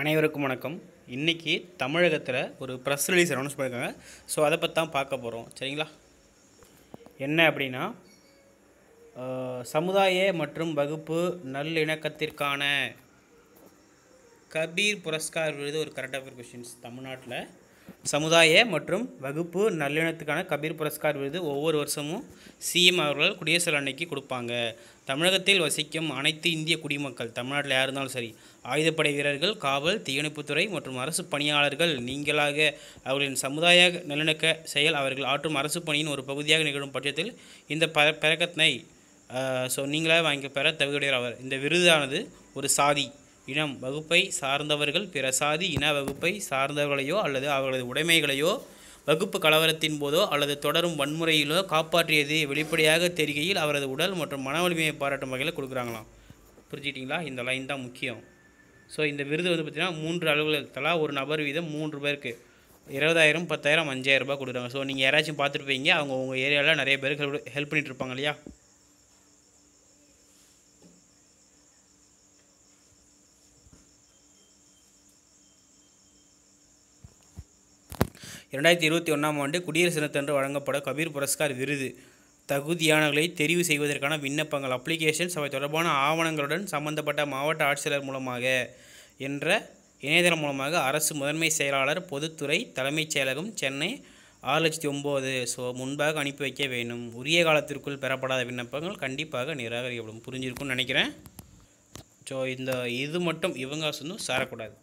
அனைவருக்கும் வணக்கம் இன்றைக்கி தமிழகத்தில் ஒரு ப்ரெஸ் ரிலீஸ் அனௌன்ஸ் பண்ணியிருக்காங்க ஸோ அதை பற்றி தான் பார்க்க போகிறோம் சரிங்களா என்ன அப்படின்னா சமுதாய மற்றும் வகுப்பு நல்லிணக்கத்திற்கான கபீர் புரஸ்கார் விருது ஒரு கரெக்டாக கொஷின்ஸ் தமிழ்நாட்டில் சமுதாய மற்றும் வகுப்பு நல்லிணத்துக்கான கபீர் புரஸ்கார் விருது ஒவ்வொரு வருஷமும் சிஎம் அவர்கள் குடியரசு அன்னைக்கு கொடுப்பாங்க தமிழகத்தில் வசிக்கும் அனைத்து இந்திய குடிமக்கள் தமிழ்நாட்டில் யார் இருந்தாலும் சரி ஆயுதப்படை வீரர்கள் காவல் தீயணைப்புத்துறை மற்றும் அரசு பணியாளர்கள் நீங்களாக அவர்களின் சமுதாய நல்லிணக்க செயல் அவர்கள் ஆற்றும் அரசு பணியின் ஒரு பகுதியாக நிகழும் பட்சத்தில் இந்த ப பிறக்கத்தினை ஸோ நீங்களாக வாங்கி பெற தகுதியுடைய அவர் இந்த விருதானது ஒரு சாதி இனம் வகுப்பை சார்ந்தவர்கள் பிற சாதி இன வகுப்பை சார்ந்தவர்களையோ அல்லது அவர்களது உடைமைகளையோ வகுப்பு கலவரத்தின் போதோ அல்லது தொடரும் வன்முறையிலோ காப்பாற்றியது வெளிப்படையாக தெரிகையில் அவரது உடல் மற்றும் மன வலிமையை பாராட்டும் வகையில் கொடுக்குறாங்களாம் புரிஞ்சுக்கிட்டிங்களா இந்த லைன் தான் முக்கியம் ஸோ இந்த விருது வந்து பார்த்திங்கன்னா மூன்று அலுவலர் தலா ஒரு நபர் வீதம் மூன்று பேருக்கு இருபதாயிரம் பத்தாயிரம் அஞ்சாயிரம் ரூபாய் கொடுக்குறாங்க ஸோ நீங்கள் யாராச்சும் பார்த்துட்டு போய்ங்க அவங்க உங்கள் ஏரியாவில் நிறைய பேருக்கு ஹெல்ப் ஹெல்ப் இருப்பாங்க இல்லையா இரண்டாயிரத்தி இருபத்தி ஒன்றாம் ஆண்டு குடியரசு தினத்தன்று வழங்கப்பட கபீர் புரஸ்கார் விருது தகுதியானவர்களை தெரிவு செய்வதற்கான விண்ணப்பங்கள் அப்ளிகேஷன்ஸ் அவை தொடர்பான ஆவணங்களுடன் சம்பந்தப்பட்ட மாவட்ட ஆட்சியர் மூலமாக என்ற இணையதளம் மூலமாக அரசு முதன்மை செயலாளர் பொதுத்துறை தலைமைச் செயலகம் சென்னை ஆறு லட்சத்தி ஒம்பது ஸோ முன்பாக அனுப்பி வைக்க வேண்டும் உரிய காலத்திற்குள் பெறப்படாத விண்ணப்பங்கள் கண்டிப்பாக நிராகரிக்கப்படும் புரிஞ்சிருக்கும்னு நினைக்கிறேன் ஸோ இந்த இது மட்டும் இவங்க சொன்னும் சாரக்கூடாது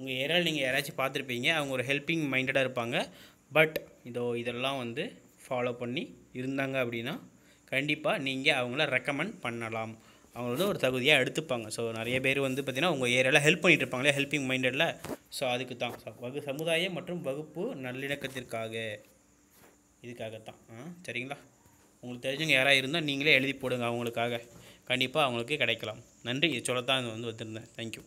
உங்கள் ஏரியாவில் நீங்கள் யாராச்சும் பார்த்துருப்பீங்க அவங்க ஒரு ஹெல்பிங் மைண்டடாக இருப்பாங்க பட் இதோ இதெல்லாம் வந்து ஃபாலோ பண்ணி இருந்தாங்க அப்படின்னா கண்டிப்பாக நீங்கள் அவங்கள ரெக்கமெண்ட் பண்ணலாம் அவங்க வந்து ஒரு தகுதியாக எடுத்துப்பாங்க ஸோ நிறைய பேர் வந்து பார்த்திங்கன்னா உங்கள் ஏரியாவில் ஹெல்ப் பண்ணிகிட்டு இருப்பாங்களே ஹெல்பிங் மைண்டடில் ஸோ அதுக்கு தான் ஸோ வகு சமுதாயம் மற்றும் வகுப்பு நல்லிணக்கத்திற்காக இதுக்காகத்தான் ஆ சரிங்களா உங்களுக்கு தெரிஞ்சவங்க யாராக இருந்தால் நீங்களே எழுதி போடுங்க அவங்களுக்காக கண்டிப்பாக அவங்களுக்கு கிடைக்கலாம் நன்றி இது சொல்லத்தான் வந்து வந்திருந்தேன் தேங்க்யூ